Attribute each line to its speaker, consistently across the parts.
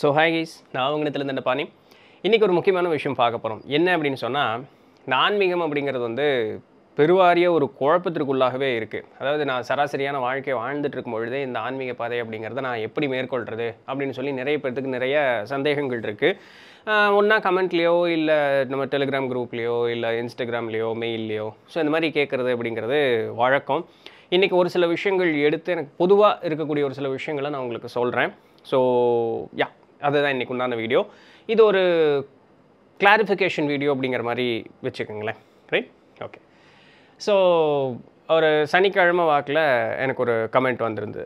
Speaker 1: so hi guys நான் இந்த பாணி இன்றைக்கி ஒரு முக்கியமான விஷயம் பார்க்க போகிறோம் என்ன அப்படின்னு சொன்னால் நான்மீகம் அப்படிங்கிறது வந்து பெருவாரிய ஒரு குழப்பத்திற்குள்ளாகவே இருக்குது அதாவது நான் சராசரியான வாழ்க்கையை வாழ்ந்துட்டு இருக்கும் பொழுதே இந்த ஆன்மீக பாதை அப்படிங்கிறத நான் எப்படி மேற்கொள்கிறது அப்படின்னு சொல்லி நிறைய பேர்த்துக்கு நிறைய சந்தேகங்கள் இருக்குது ஒன்றா கமெண்ட்லேயோ இல்லை நம்ம டெலிகிராம் குரூப்லேயோ இல்லை இன்ஸ்டாகிராம்லேயோ மெயில்லையோ ஸோ இந்த மாதிரி கேட்குறது அப்படிங்கிறது வழக்கம் இன்றைக்கி ஒரு சில விஷயங்கள் எடுத்து எனக்கு பொதுவாக இருக்கக்கூடிய ஒரு சில விஷயங்களை நான் உங்களுக்கு சொல்கிறேன் ஸோ யா அதுதான் இன்றைக்கு உண்டான வீடியோ இது ஒரு கிளாரிஃபிகேஷன் வீடியோ அப்படிங்கிற மாதிரி வச்சுக்கோங்களேன் ரைட் ஓகே ஸோ ஒரு சனிக்கிழமை வாக்கில் எனக்கு ஒரு கமெண்ட் வந்திருந்து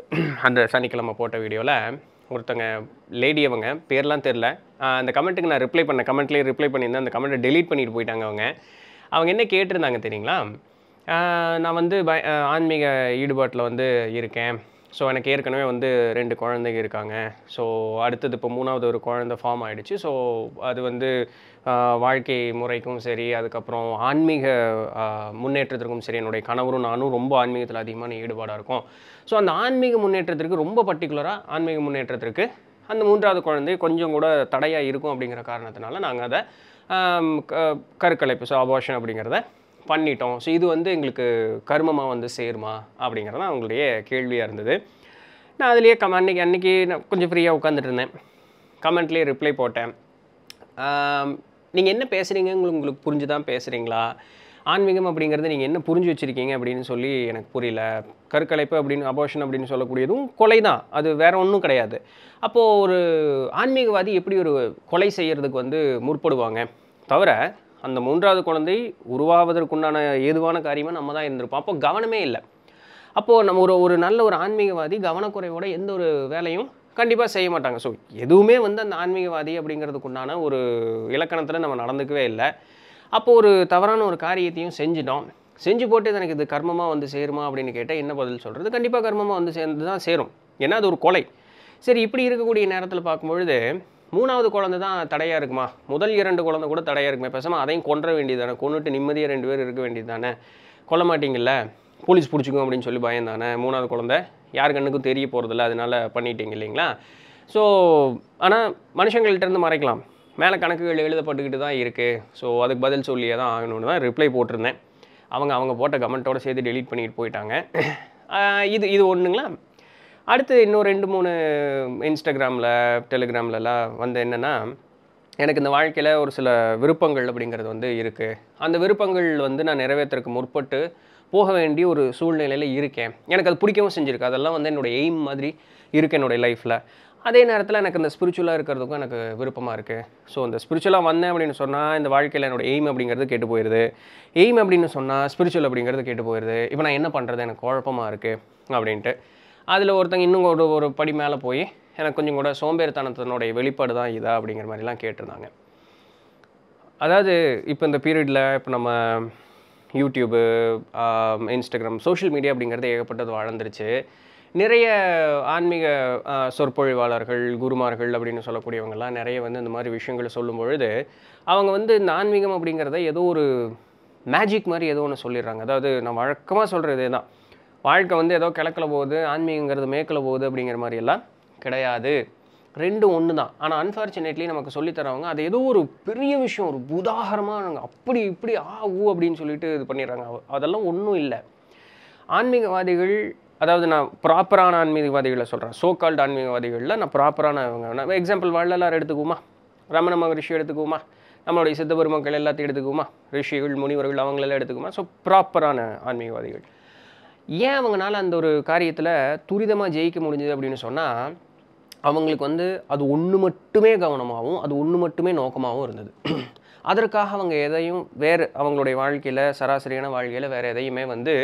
Speaker 1: அந்த சனிக்கிழமை போட்ட வீடியோவில் ஒருத்தங்க லேடி அவங்க பேர்லாம் தெரில அந்த கமெண்ட்டுக்கு நான் ரிப்ளை பண்ண கமெண்ட்லேயே ரிப்ளை பண்ணியிருந்தேன் அந்த கமெண்ட்டை டெலீட் பண்ணிட்டு போயிட்டாங்க அவங்க அவங்க என்ன கேட்டிருந்தாங்க தெரியுங்களா நான் வந்து ஆன்மீக ஈடுபாட்டில் வந்து இருக்கேன் ஸோ எனக்கு ஏற்கனவே வந்து ரெண்டு குழந்தைங்க இருக்காங்க ஸோ அடுத்தது இப்போ மூணாவது ஒரு குழந்த ஃபார்ம் ஆகிடுச்சு ஸோ அது வந்து வாழ்க்கை முறைக்கும் சரி அதுக்கப்புறம் ஆன்மீக முன்னேற்றத்திற்கும் சரி என்னுடைய கணவரும் நானும் ரொம்ப ஆன்மீகத்தில் அதிகமான ஈடுபாடாக இருக்கும் ஸோ அந்த ஆன்மீக முன்னேற்றத்திற்கு ரொம்ப பர்டிகுலராக ஆன்மீக முன்னேற்றத்திற்கு அந்த மூன்றாவது குழந்தை கொஞ்சம் கூட தடையாக இருக்கும் அப்படிங்கிற காரணத்தினால நாங்கள் அதை கருக்கலைப்பு ஸோ அபாஷன் அப்படிங்கிறத பண்ணிட்டோம் ஸோ இது வந்து எங்களுக்கு கர்மமாக வந்து சேருமா அப்படிங்கிறது தான் அவங்களுடைய கேள்வியாக இருந்தது நான் அதுலேயே கம் அன்றைக்கி அன்றைக்கி நான் கொஞ்சம் ஃப்ரீயாக உட்காந்துட்டு இருந்தேன் கமெண்ட்லேயே ரிப்ளை போட்டேன் நீங்கள் என்ன பேசுகிறீங்கன்னு உங்களுக்கு புரிஞ்சு தான் பேசுகிறீங்களா ஆன்மீகம் அப்படிங்கிறது நீங்கள் என்ன புரிஞ்சு வச்சுருக்கீங்க அப்படின்னு சொல்லி எனக்கு புரியல கருக்கலைப்பு அப்படின்னு அபோஷன் அப்படின்னு சொல்லக்கூடியதும் கொலை தான் அது வேற ஒன்றும் கிடையாது அப்போது ஒரு ஆன்மீகவாதி எப்படி ஒரு கொலை செய்கிறதுக்கு வந்து முற்படுவாங்க தவிர அந்த மூன்றாவது குழந்தை உருவாவதற்குண்டான ஏதுவான காரியமாக நம்ம தான் இருந்திருப்போம் அப்போ கவனமே இல்லை அப்போது நம்ம ஒரு ஒரு நல்ல ஒரு ஆன்மீகவாதி கவனக்குறைவோட எந்த ஒரு வேலையும் கண்டிப்பாக செய்ய மாட்டாங்க ஸோ எதுவுமே வந்து அந்த ஆன்மீகவாதி அப்படிங்கிறதுக்குண்டான ஒரு இலக்கணத்தில் நம்ம நடந்துக்கவே இல்லை அப்போது ஒரு தவறான ஒரு காரியத்தையும் செஞ்சிட்டோம் செஞ்சு போட்டு எனக்கு இது கர்மமாக வந்து சேருமா அப்படின்னு கேட்டால் என்ன பதில் சொல்கிறது கண்டிப்பாக கர்மமாக வந்து சேர்ந்து தான் சேரும் ஏன்னா அது ஒரு கொலை சரி இப்படி இருக்கக்கூடிய நேரத்தில் பார்க்கும்பொழுது மூணாவது குழந்தை தான் தடையாக இருக்குமா முதல் இரண்டு குழந்தை கூட தடையாக இருக்குமே பேசாமல் அதையும் கொன்ற வேண்டியது தானே கொண்டுட்டு நிம்மதியாக ரெண்டு பேர் இருக்க வேண்டியது தானே கொல்ல மாட்டிங்கள்ல போலீஸ் பிடிச்சிக்கும் அப்படின்னு சொல்லி பயம் தானே மூணாவது குழந்த யார் கண்ணுக்கும் தெரிய போகிறதில்ல அதனால் பண்ணிட்டீங்க இல்லைங்களா ஸோ ஆனால் மனுஷங்கள்கிட்டருந்து மறைக்கலாம் மேலே கணக்குகள் எழுதப்பட்டுக்கிட்டு தான் இருக்குது ஸோ அதுக்கு பதில் சொல்லியே தான் ஆகணும்னு தான் ரிப்ளை போட்டிருந்தேன் அவங்க அவங்க போட்ட கமெண்ட்டோடு சேர்த்து டெலீட் பண்ணிட்டு போயிட்டாங்க இது இது ஒன்றுங்களா அடுத்து இன்னும் ரெண்டு மூணு இன்ஸ்டாகிராமில் டெலிகிராம்லலாம் வந்து என்னென்னா எனக்கு இந்த வாழ்க்கையில் ஒரு சில விருப்பங்கள் அப்படிங்கிறது வந்து இருக்குது அந்த விருப்பங்கள் வந்து நான் நிறைவேற்றுறதுக்கு முற்பட்டு போக வேண்டிய ஒரு சூழ்நிலையில் இருக்கேன் எனக்கு அது பிடிக்கவும் செஞ்சுருக்கு அதெல்லாம் வந்து என்னுடைய எய்ம் மாதிரி இருக்குது என்னுடைய லைஃப்பில் அதே நேரத்தில் எனக்கு இந்த ஸ்பிரிச்சுவலாக இருக்கிறதுக்கும் எனக்கு விருப்பமாக இருக்குது ஸோ இந்த ஸ்பிரிச்சுவலாக வந்தேன் அப்படின்னு சொன்னால் இந்த வாழ்க்கையில் என்னோடய எய்ம் அப்படிங்கிறது கேட்டு போயிடுது எய்ம் அப்படின்னு சொன்னால் ஸ்பிரிச்சுவல் அப்படிங்கிறது கேட்டு போயிடுது இப்போ நான் என்ன பண்ணுறது எனக்கு குழப்பமாக இருக்குது அப்படின்ட்டு அதில் ஒருத்தங்க இன்னும் ஒரு ஒரு படி மேலே போய் எனக்கு கொஞ்சம் கூட சோம்பேறித்தனத்தினுடைய வெளிப்பாடு தான் இதா அப்படிங்கிற மாதிரிலாம் கேட்டிருந்தாங்க அதாவது இப்போ இந்த பீரியடில் இப்போ நம்ம யூடியூபு இன்ஸ்டாகிராம் சோஷியல் மீடியா அப்படிங்கிறது ஏகப்பட்டது வளர்ந்துருச்சு நிறைய ஆன்மீக சொற்பொழிவாளர்கள் குருமார்கள் அப்படின்னு சொல்லக்கூடியவங்கள்லாம் நிறைய வந்து இந்த மாதிரி விஷயங்களை சொல்லும் பொழுது அவங்க வந்து இந்த ஆன்மீகம் அப்படிங்கிறத ஏதோ ஒரு மேஜிக் மாதிரி ஏதோ ஒன்று சொல்லிடுறாங்க அதாவது நான் வழக்கமாக சொல்கிறது தான் வாழ்க்கை வந்து ஏதோ கிழக்கில் போகுது ஆன்மீகங்கிறது மேற்கில் போகுது அப்படிங்கிற மாதிரி எல்லாம் கிடையாது ரெண்டும் ஒன்று தான் ஆனால் அன்ஃபார்ச்சுனேட்லி நமக்கு சொல்லித்தரவங்க அது ஏதோ ஒரு பெரிய விஷயம் ஒரு உதாகரமாக நாங்கள் அப்படி இப்படி ஆ ஊ அப்படின்னு சொல்லிட்டு இது பண்ணிடுறாங்க அதெல்லாம் ஒன்றும் இல்லை ஆன்மீகவாதிகள் அதாவது நான் ப்ராப்பரான ஆன்மீகவாதிகளை சொல்கிறேன் சோ கால்டு ஆன்மீகவாதிகளில் நான் ப்ராப்பரான இவங்க எக்ஸாம்பிள் வள்ளலார் எடுத்துக்குவோமா ரமண மகரிஷி எடுத்துக்குவோமா நம்மளுடைய சித்தபெருமக்கள் எல்லாத்தையும் எடுத்துக்குவோமா ரிஷிகள் முனிவர்கள் அவங்களெல்லாம் எடுத்துக்குவோமா ஸோ ப்ராப்பரான ஆன்மீகவாதிகள் ஏன் அவங்களால அந்த ஒரு காரியத்தில் துரிதமாக ஜெயிக்க முடிஞ்சது அப்படின்னு சொன்னால் அவங்களுக்கு வந்து அது ஒன்று மட்டுமே கவனமாகவும் அது ஒன்று மட்டுமே நோக்கமாகவும் இருந்தது அதற்காக அவங்க எதையும் வேறு அவங்களுடைய வாழ்க்கையில் சராசரியான வாழ்க்கையில் வேறு எதையுமே வந்து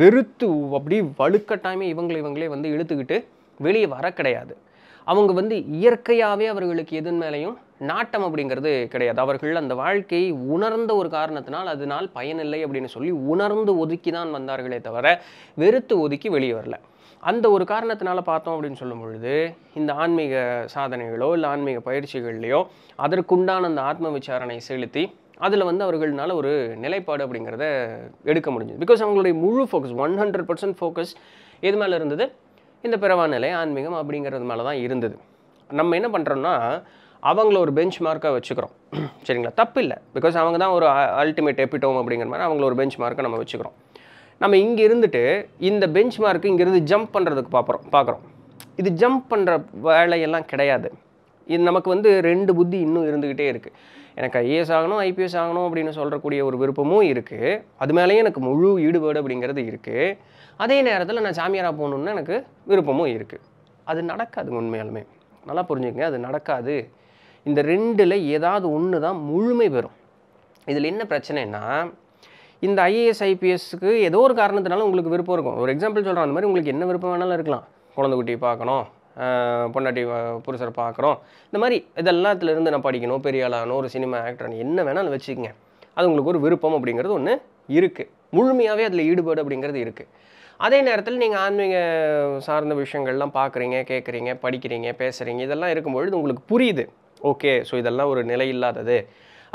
Speaker 1: வெறுத்து அப்படி வலுக்கட்டாயமே இவங்களை இவங்களே வந்து இழுத்துக்கிட்டு வெளியே வர கிடையாது அவங்க வந்து இயற்கையாகவே அவர்களுக்கு எதன் மேலேயும் நாட்டம் அப்படிங்கிறது கிடையாது அவர்கள் அந்த வாழ்க்கையை உணர்ந்த ஒரு காரணத்தினால் அதனால் பயனில்லை அப்படின்னு சொல்லி உணர்ந்து ஒதுக்கி தான் வந்தார்களே தவிர வெறுத்து ஒதுக்கி வெளியே வரல அந்த ஒரு காரணத்தினால பார்த்தோம் அப்படின்னு சொல்லும் பொழுது இந்த ஆன்மீக சாதனைகளோ இல்லை ஆன்மீக பயிற்சிகள்லையோ அதற்குண்டான அந்த ஆத்ம விசாரணை செலுத்தி அதில் வந்து அவர்களால் ஒரு நிலைப்பாடு அப்படிங்கிறத எடுக்க முடிஞ்சது பிகாஸ் அவங்களுடைய முழு focus one hundred percent focus எது மேலே இருந்தது இந்த நிலை ஆன்மீகம் அப்படிங்கிறது மேலே தான் இருந்தது நம்ம என்ன பண்ணுறோன்னா அவங்கள ஒரு பெஞ்ச் மார்க்காக வச்சுக்கிறோம் சரிங்களா தப்பு இல்லை பிகாஸ் அவங்க தான் ஒரு அல்டிமேட் எப்பிட்டோம் அப்படிங்கிற மாதிரி அவங்கள ஒரு பெஞ்ச் மார்க்கை நம்ம வச்சுக்கிறோம் நம்ம இங்கே இருந்துட்டு இந்த பெஞ்ச் மார்க்கு இங்கேருந்து ஜம்ப் பண்ணுறதுக்கு பார்க்குறோம் பார்க்குறோம் இது ஜம்ப் பண்ணுற வேலையெல்லாம் கிடையாது இது நமக்கு வந்து ரெண்டு புத்தி இன்னும் இருந்துக்கிட்டே இருக்குது எனக்கு ஐஏஎஸ் ஆகணும் ஐபிஎஸ் ஆகணும் அப்படின்னு சொல்கிறக்கூடிய ஒரு விருப்பமும் இருக்குது அது மேலேயும் எனக்கு முழு ஈடுபாடு அப்படிங்கிறது இருக்குது அதே நேரத்தில் நான் சாமியாராக போகணுன்னு எனக்கு விருப்பமும் இருக்குது அது நடக்காது உண்மையாலுமே நல்லா புரிஞ்சுக்கங்க அது நடக்காது இந்த ரெண்டில் ஏதாவது ஒன்று தான் முழுமை பெறும் இதில் என்ன பிரச்சனைனா இந்த ஐஏஎஸ் ஐபிஎஸ்க்கு ஏதோ ஒரு காரணத்தினால உங்களுக்கு விருப்பம் இருக்கும் ஒரு எக்ஸாம்பிள் சொல்கிறேன் அந்த மாதிரி உங்களுக்கு என்ன விருப்பம் வேணாலும் இருக்கலாம் குழந்தை குட்டி பார்க்கணும் பொண்டாட்டி புருஷரை பார்க்குறோம் இந்த மாதிரி இதெல்லாத்துலேருந்து நான் படிக்கணும் பெரிய ஆளானோ ஒரு சினிமா ஆக்டர்னு என்ன வேணாலும் வச்சுக்கோங்க அது உங்களுக்கு ஒரு விருப்பம் அப்படிங்கிறது ஒன்று இருக்குது முழுமையாகவே அதில் ஈடுபாடு அப்படிங்கிறது இருக்குது அதே நேரத்தில் நீங்கள் ஆன்மீக சார்ந்த விஷயங்கள்லாம் பார்க்குறீங்க கேட்குறீங்க படிக்கிறீங்க பேசுகிறீங்க இதெல்லாம் இருக்கும்பொழுது உங்களுக்கு புரியுது ஓகே ஸோ இதெல்லாம் ஒரு நிலை இல்லாதது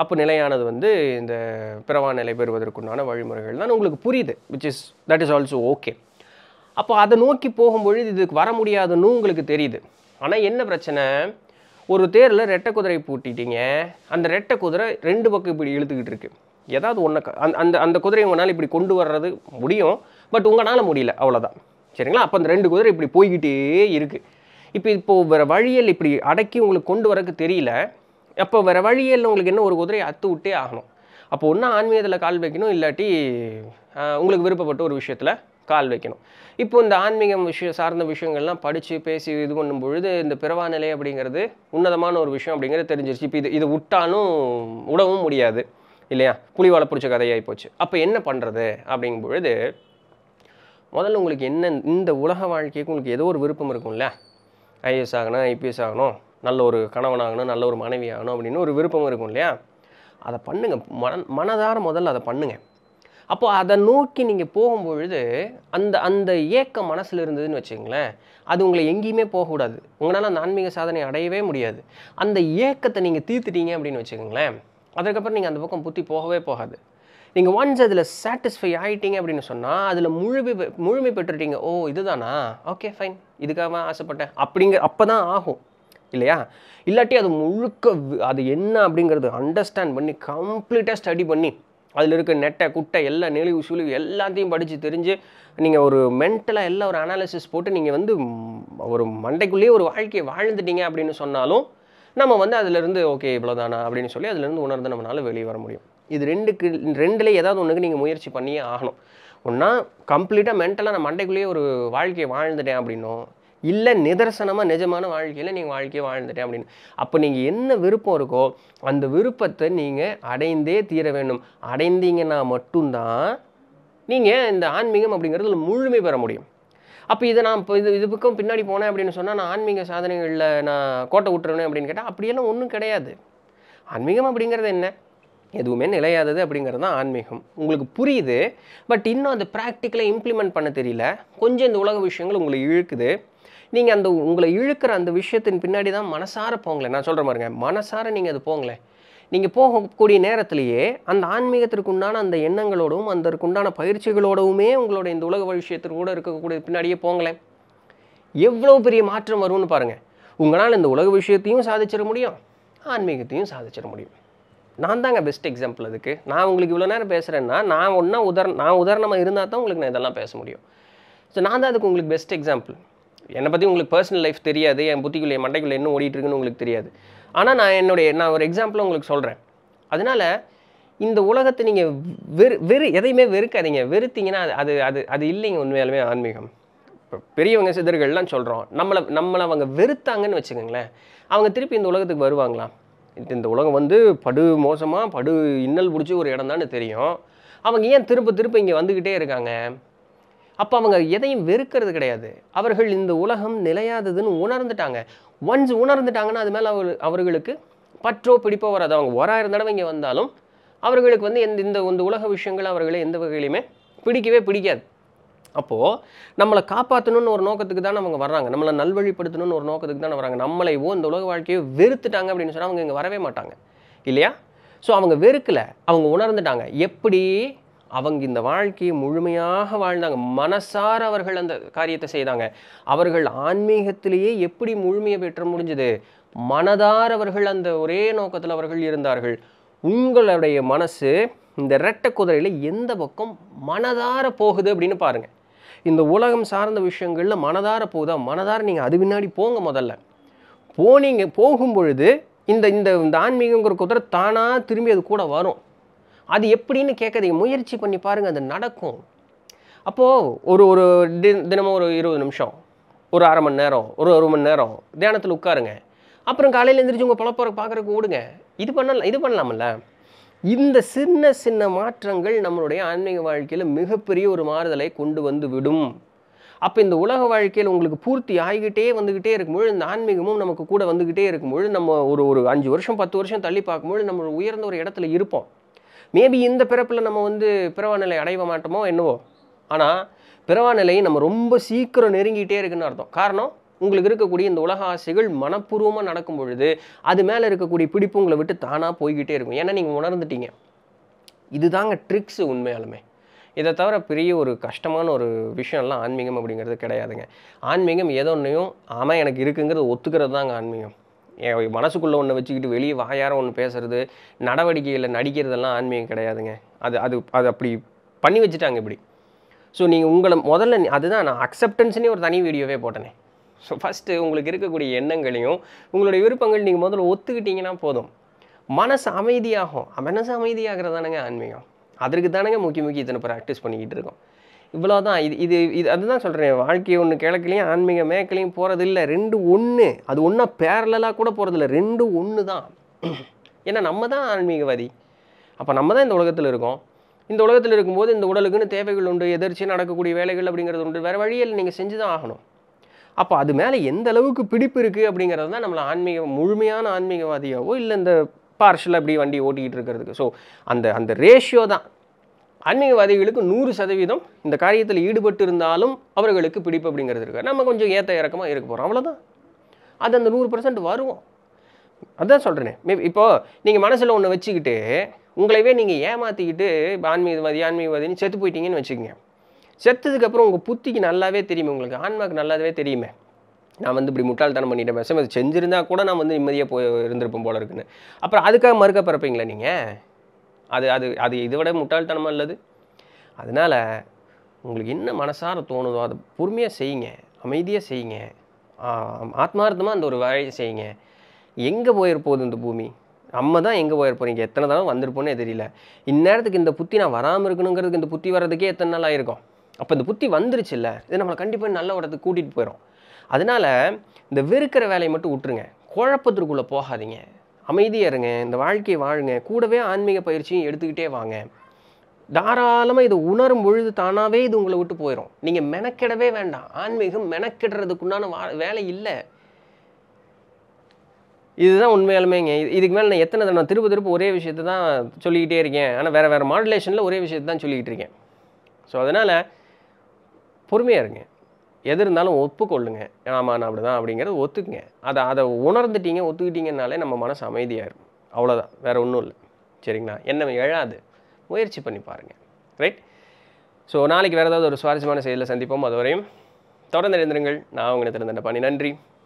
Speaker 1: அப்போ நிலையானது வந்து இந்த பிறவா நிலை பெறுவதற்குண்டான வழிமுறைகள் தான் உங்களுக்கு புரியுது which is that is also okay அப்போ அதை நோக்கி போகும்பொழுது இதுக்கு வர முடியாதுன்னு உங்களுக்கு தெரியுது ஆனால் என்ன பிரச்சனை ஒரு தேரில் ரெட்டை குதிரை பூட்டிட்டீங்க அந்த ரெட்டை குதிரை ரெண்டு பக்கம் இப்படி இழுத்துக்கிட்டு இருக்குது ஏதாவது ஒன்று அந் அந்த அந்த குதிரையை உங்களால் இப்படி கொண்டு வர்றது முடியும் பட் உங்களால் முடியல அவ்வளோதான் சரிங்களா அப்போ அந்த ரெண்டு குதிரை இப்படி போய்கிட்டே இருக்குது இப்போ இப்போது வேறு வழியல் இப்படி அடக்கி உங்களுக்கு கொண்டு வரக்கு தெரியல அப்போ வேறு வழியல் உங்களுக்கு என்ன ஒரு குதிரையை அத்து விட்டே ஆகணும் அப்போ ஒன்றும் ஆன்மீகத்தில் கால் வைக்கணும் இல்லாட்டி உங்களுக்கு விருப்பப்பட்ட ஒரு விஷயத்தில் கால் வைக்கணும் இப்போ இந்த ஆன்மீகம் விஷயம் சார்ந்த விஷயங்கள்லாம் படித்து பேசி இது பண்ணும் பொழுது இந்த பிறவா நிலை அப்படிங்கிறது உன்னதமான ஒரு விஷயம் அப்படிங்கிறது தெரிஞ்சிருச்சு இப்போ இது இது விட்டாலும் உடவும் முடியாது இல்லையா புலிவாலை பிடிச்ச கதையாகி போச்சு அப்போ என்ன பண்ணுறது அப்படிங்கும் பொழுது முதல்ல உங்களுக்கு என்ன இந்த உலக வாழ்க்கைக்கு உங்களுக்கு ஏதோ ஒரு விருப்பம் இருக்கும்ல ஐஏஎஸ் ஆகணும் ஐபிஎஸ் ஆகணும் நல்ல ஒரு கணவன் ஆகணும் நல்ல ஒரு மனைவி ஆகணும் அப்படின்னு ஒரு விருப்பம் இருக்கும் இல்லையா அதை பண்ணுங்கள் மன மனதார முதல்ல அதை பண்ணுங்கள் அப்போது அதை நோக்கி நீங்கள் போகும்பொழுது அந்த அந்த ஏக்கம் மனசில் இருந்ததுன்னு வச்சுங்களேன் அது உங்களை எங்கேயுமே போகக்கூடாது உங்களால் அந்த ஆன்மீக சாதனை அடையவே முடியாது அந்த ஏக்கத்தை நீங்கள் தீர்த்துட்டீங்க அப்படின்னு வச்சுக்கோங்களேன் அதுக்கப்புறம் நீங்கள் அந்த பக்கம் புத்தி போகவே போகாது நீங்கள் ஒன்ஸ் அதில் சாட்டிஸ்ஃபை ஆகிட்டீங்க அப்படின்னு சொன்னால் அதில் முழுமை முழுமை பெற்றுட்டீங்க ஓ இதுதானா ஓகே ஃபைன் இதுக்காக ஆசைப்பட்டேன் அப்படிங்கிற அப்போ தான் ஆகும் இல்லையா இல்லாட்டி அது முழுக்க அது என்ன அப்படிங்கிறது அண்டர்ஸ்டாண்ட் பண்ணி கம்ப்ளீட்டாக ஸ்டடி பண்ணி அதில் இருக்க நெட்டை குட்டை எல்லா நெளிவு சுழிவு எல்லாத்தையும் படித்து தெரிஞ்சு நீங்கள் ஒரு மென்டலாக எல்லா ஒரு அனாலிசிஸ் போட்டு நீங்கள் வந்து ஒரு மண்டைக்குள்ளேயே ஒரு வாழ்க்கையை வாழ்ந்துட்டீங்க அப்படின்னு சொன்னாலும் நம்ம வந்து அதிலேருந்து ஓகே இவ்வளோதானா அப்படின்னு சொல்லி அதிலேருந்து உணர்ந்து நம்மளால் வெளியே வர முடியும் இது ரெண்டுக்கு ரெண்டுலேயே ஏதாவது ஒன்றுக்கு நீங்கள் முயற்சி பண்ணியே ஆகணும் ஒன்றா கம்ப்ளீட்டாக மென்டலாக நான் மண்டைக்குள்ளேயே ஒரு வாழ்க்கையை வாழ்ந்துட்டேன் அப்படின்னும் இல்லை நிதர்சனமாக நிஜமான வாழ்க்கையில் நீங்கள் வாழ்க்கையை வாழ்ந்துட்டேன் அப்படின்னு அப்போ நீங்கள் என்ன விருப்பம் இருக்கோ அந்த விருப்பத்தை நீங்கள் அடைந்தே தீர வேண்டும் அடைந்தீங்கன்னா மட்டும்தான் நீங்கள் இந்த ஆன்மீகம் அப்படிங்கிறது முழுமை பெற முடியும் அப்போ இதை நான் இப்போ இது இது பக்கம் பின்னாடி போனேன் அப்படின்னு சொன்னால் நான் ஆன்மீக சாதனைகளில் நான் கோட்டை விட்டுருவேன் அப்படின்னு கேட்டால் அப்படியெல்லாம் ஒன்றும் கிடையாது ஆன்மீகம் அப்படிங்கிறது என்ன எதுவுமே நிலையாதது அப்படிங்கிறது தான் ஆன்மீகம் உங்களுக்கு புரியுது பட் இன்னும் அந்த ப்ராக்டிக்கலாக இம்ப்ளிமெண்ட் பண்ண தெரியல கொஞ்சம் இந்த உலக விஷயங்கள் உங்களை இழுக்குது நீங்கள் அந்த உங்களை இழுக்கிற அந்த விஷயத்தின் பின்னாடி தான் மனசார போங்களேன் நான் சொல்கிற மாதிரிங்க மனசார நீங்கள் அது போங்களேன் நீங்கள் போகக்கூடிய நேரத்திலேயே அந்த ஆன்மீகத்திற்கு உண்டான அந்த எண்ணங்களோடும் அதற்குண்டான பயிற்சிகளோடவுமே உங்களோட இந்த உலக கூட இருக்கக்கூடிய பின்னாடியே போங்களேன் எவ்வளோ பெரிய மாற்றம் வரும்னு பாருங்கள் உங்களால் இந்த உலக விஷயத்தையும் சாதிச்சிட முடியும் ஆன்மீகத்தையும் சாதிச்சிட முடியும் நான் தாங்க பெஸ்ட் எக்ஸாம்பிள் அதுக்கு நான் உங்களுக்கு இவ்வளோ நேரம் பேசுகிறேன்னா நான் ஒன்றா உதாரண நான் உதாரணமாக இருந்தால் தான் உங்களுக்கு நான் இதெல்லாம் பேச முடியும் ஸோ நான் தான் அதுக்கு உங்களுக்கு பெஸ்ட் எக்ஸாம்பிள் என்னை பற்றி உங்களுக்கு பர்சனல் லைஃப் தெரியாது என் புத்திக்குள்ளே என் மண்டைக்குள்ளே என்ன ஓடிட்டுருக்குன்னு உங்களுக்கு தெரியாது ஆனால் நான் என்னுடைய நான் ஒரு எக்ஸாம்பிளை உங்களுக்கு சொல்கிறேன் அதனால் இந்த உலகத்தை நீங்கள் வெறு வெறு எதையுமே வெறுக்காதீங்க வெறுத்தீங்கன்னா அது அது அது இல்லைங்க உண்மையாலுமே ஆன்மீகம் இப்போ பெரியவங்க சிதர்கள்லாம் சொல்கிறோம் நம்மளை நம்மளை அவங்க வெறுத்தாங்கன்னு வச்சுக்கோங்களேன் அவங்க திருப்பி இந்த உலகத்துக்கு வருவாங்களா இந்த உலகம் வந்து படு மோசமாக படு இன்னல் பிடிச்ச ஒரு இடம் தானே தெரியும் அவங்க ஏன் திருப்ப திருப்ப இங்கே வந்துக்கிட்டே இருக்காங்க அப்போ அவங்க எதையும் வெறுக்கிறது கிடையாது அவர்கள் இந்த உலகம் நிலையாததுன்னு உணர்ந்துட்டாங்க ஒன்ஸ் உணர்ந்துட்டாங்கன்னா அது மேலே அவர் அவர்களுக்கு பற்றோ பிடிப்போ வராது அவங்க ஓராயிரம் தடவை இங்கே வந்தாலும் அவர்களுக்கு வந்து எந்த இந்த இந்த உலக விஷயங்கள் அவர்களை எந்த வகையிலையுமே பிடிக்கவே பிடிக்காது அப்போது நம்மளை காப்பாற்றணும்னு ஒரு நோக்கத்துக்கு தான் அவங்க வர்றாங்க நம்மளை நல்வழிப்படுத்தணும்னு ஒரு நோக்கத்துக்கு தான் வராங்க ஓ இந்த உலக வாழ்க்கையோ வெறுத்துட்டாங்க அப்படின்னு சொன்னால் அவங்க இங்கே வரவே மாட்டாங்க இல்லையா ஸோ அவங்க வெறுக்கலை அவங்க உணர்ந்துட்டாங்க எப்படி அவங்க இந்த வாழ்க்கையை முழுமையாக வாழ்ந்தாங்க மனசார அவர்கள் அந்த காரியத்தை செய்தாங்க அவர்கள் ஆன்மீகத்திலேயே எப்படி முழுமையை பெற்ற முடிஞ்சது மனதார அவர்கள் அந்த ஒரே நோக்கத்தில் அவர்கள் இருந்தார்கள் உங்களுடைய மனசு இந்த ரெட்டை குதிரையில் எந்த பக்கம் மனதார போகுது அப்படின்னு பாருங்கள் இந்த உலகம் சார்ந்த விஷயங்களில் மனதார போதா மனதார நீங்கள் அது பின்னாடி போங்க முதல்ல போனீங்க போகும் பொழுது இந்த இந்த இந்த ஆன்மீகங்கிற குதிரை தானாக திரும்பி அது கூட வரும் அது எப்படின்னு கேட்காதீங்க முயற்சி பண்ணி பாருங்கள் அது நடக்கும் அப்போது ஒரு ஒரு தி தினமும் ஒரு இருபது நிமிஷம் ஒரு அரை மணி நேரம் ஒரு ஒரு மணி நேரம் தியானத்தில் உட்காருங்க அப்புறம் காலையில் எழுந்திரிச்சு உங்கள் பழப்பறை பார்க்குறக்கு ஓடுங்க இது பண்ணலாம் இது பண்ணலாமில்ல இந்த சின்ன சின்ன மாற்றங்கள் நம்மளுடைய ஆன்மீக வாழ்க்கையில் மிகப்பெரிய ஒரு மாறுதலை கொண்டு வந்து விடும் அப்போ இந்த உலக வாழ்க்கையில் உங்களுக்கு பூர்த்தி ஆகிக்கிட்டே வந்துக்கிட்டே இருக்கும்பொழுது இந்த ஆன்மீகமும் நமக்கு கூட வந்துக்கிட்டே இருக்கும்பொழுது நம்ம ஒரு ஒரு அஞ்சு வருஷம் பத்து வருஷம் தள்ளி பார்க்கும்பொழுது நம்ம உயர்ந்த ஒரு இடத்துல இருப்போம் மேபி இந்த பிறப்பில் நம்ம வந்து பிறவாநிலை அடைவ மாட்டோமோ என்னவோ ஆனால் பிறவா நம்ம ரொம்ப சீக்கிரம் நெருங்கிட்டே இருக்குன்னு அர்த்தம் காரணம் உங்களுக்கு இருக்கக்கூடிய இந்த உலக ஆசைகள் மனப்பூர்வமாக நடக்கும் பொழுது அது மேலே இருக்கக்கூடிய பிடிப்பு உங்களை விட்டு தானாக போய்கிட்டே இருக்கும் ஏன்னா நீங்கள் உணர்ந்துட்டீங்க இதுதாங்க ட்ரிக்ஸ் உண்மையாலுமே இதை தவிர பெரிய ஒரு கஷ்டமான ஒரு விஷயம்லாம் ஆன்மீகம் அப்படிங்கிறது கிடையாதுங்க ஆன்மீகம் ஏதோ ஒன்றையும் ஆமாம் எனக்கு இருக்குங்கிறது ஒத்துக்கிறது தாங்க ஆன்மீகம் என் மனசுக்குள்ளே ஒன்று வச்சுக்கிட்டு வெளியே வாயாரம் ஒன்று பேசுறது நடவடிக்கையில் நடிக்கிறதெல்லாம் ஆன்மீகம் கிடையாதுங்க அது அது அது அப்படி பண்ணி வச்சுட்டாங்க இப்படி ஸோ நீங்கள் உங்களை முதல்ல அதுதான் நான் அக்செப்டன்ஸ்னே ஒரு தனி வீடியோவே போட்டேனே ஸோ ஃபஸ்ட்டு உங்களுக்கு இருக்கக்கூடிய எண்ணங்களையும் உங்களுடைய விருப்பங்கள் நீங்கள் முதல்ல ஒத்துக்கிட்டிங்கன்னா போதும் மனசு அமைதியாகும் மனசு அமைதியாகிறதானுங்க ஆன்மீகம் அதற்கு தானங்க முக்கிய முக்கிய இத்தனை ப்ராக்டிஸ் பண்ணிக்கிட்டு இருக்கோம் இவ்வளோ தான் இது இது இது அதுதான் சொல்கிறேன் வாழ்க்கையை ஒன்று கிழக்குலையும் ஆன்மீக மேற்குலையும் போகிறது இல்லை ரெண்டு ஒன்று அது ஒன்றா பேரலாக கூட போகிறதில்ல ரெண்டு ஒன்று தான் ஏன்னா நம்ம தான் ஆன்மீகவாதி அப்போ நம்ம தான் இந்த உலகத்தில் இருக்கோம் இந்த உலகத்தில் இருக்கும்போது இந்த உடலுக்குன்னு தேவைகள் உண்டு எதிர்ச்சி நடக்கக்கூடிய வேலைகள் அப்படிங்கிறது உண்டு வேறு வழியில் நீங்கள் செஞ்சு தான் ஆகணும் அப்போ அது மேலே எந்த அளவுக்கு பிடிப்பு இருக்குது அப்படிங்கிறது தான் நம்மளை ஆன்மீக முழுமையான ஆன்மீகவாதியாவோ இல்லை இந்த பார்ஷலாக அப்படி வண்டி ஓட்டிக்கிட்டு இருக்கிறதுக்கு ஸோ அந்த அந்த ரேஷியோ தான் ஆன்மீகவாதிகளுக்கு நூறு சதவீதம் இந்த காரியத்தில் ஈடுபட்டு இருந்தாலும் அவர்களுக்கு பிடிப்பு அப்படிங்கிறது இருக்குது நம்ம கொஞ்சம் ஏற்ற இறக்கமாக இருக்க போகிறோம் அவ்வளோதான் அது அந்த நூறு பர்சன்ட் வருவோம் அதான் சொல்கிறேனே மேபி இப்போது நீங்கள் மனசில் ஒன்று வச்சுக்கிட்டு உங்களையவே நீங்கள் ஏமாற்றிக்கிட்டு ஆன்மீகவாதி ஆன்மீகவாதின்னு செத்து போயிட்டீங்கன்னு வச்சுக்கோங்க செத்ததுக்கப்புறம் உங்கள் புத்திக்கு நல்லாவே தெரியுமே உங்களுக்கு ஆன்மாக்கு நல்லாவே தெரியுமே நான் வந்து இப்படி முட்டாள்தனம் பண்ணிட்டேன் விஷம் அது செஞ்சுருந்தா கூட நான் வந்து நிம்மதியாக போய் இருந்திருப்போம் போல இருக்குன்னு அப்புறம் அதுக்காக மறுக்க பிறப்பீங்களா நீங்கள் அது அது அது இதை விட முட்டாள்தனமாக இல்லது அதனால் உங்களுக்கு என்ன மனசார தோணுதோ அதை பொறுமையாக செய்யுங்க அமைதியாக செய்யுங்க ஆத்மார்த்தமாக அந்த ஒரு வேலையை செய்யுங்க எங்கே போயிருப்போகுது இந்த பூமி நம்ம தான் எங்கே போயிருப்போம் இங்கே எத்தனை தடவை வந்திருப்போன்னே தெரியல இந்நேரத்துக்கு இந்த புத்தி நான் வராமல் இருக்கணுங்கிறதுக்கு இந்த புத்தி வர்றதுக்கே எத்தனை நாள் ஆயிருக்கும் அப்போ இந்த புத்தி வந்துருச்சு இல்லை இது நம்மளை கண்டிப்பாக நல்ல இடத்துக்கு கூட்டிகிட்டு போயிடும் அதனால் இந்த வெறுக்கிற வேலையை மட்டும் விட்டுருங்க குழப்பத்திற்குள்ளே போகாதீங்க அமைதியாக இருங்க இந்த வாழ்க்கையை வாழுங்க கூடவே ஆன்மீக பயிற்சியும் எடுத்துக்கிட்டே வாங்க தாராளமாக இதை உணரும் பொழுது தானாகவே இது உங்களை விட்டு போயிடும் நீங்கள் மெனக்கெடவே வேண்டாம் ஆன்மீகம் மெனக்கெடுறதுக்குண்டான வா வேலை இல்லை இதுதான் உண்மையாலுமேங்க இதுக்கு மேலே நான் எத்தனை நான் திருப்ப திருப்ப ஒரே விஷயத்தை தான் சொல்லிக்கிட்டே இருக்கேன் ஆனால் வேறு வேறு மாடுலேஷனில் ஒரே விஷயத்தை தான் சொல்லிக்கிட்டு இருக்கேன் ஸோ அதனால் பொறுமையாக இருங்க எது இருந்தாலும் ஒப்புக்கொள்ளுங்க ஆமாம் நான் அப்படி தான் அப்படிங்கிறத ஒத்துக்குங்க அதை அதை உணர்ந்துட்டீங்க ஒத்துக்கிட்டீங்கனாலே நம்ம மனசு அமைதியாக இருக்கும் அவ்வளோதான் வேறு ஒன்றும் இல்லை சரிங்களா என்ன எழாது முயற்சி பண்ணி பாருங்கள் ரைட் ஸோ நாளைக்கு வேறு ஏதாவது ஒரு சுவாரஸ்யமான செயலில் சந்திப்போம் அதுவரையும் தொடர்ந்து எழுந்திருங்கள் நான் உங்களை திறந்த பண்ணி நன்றி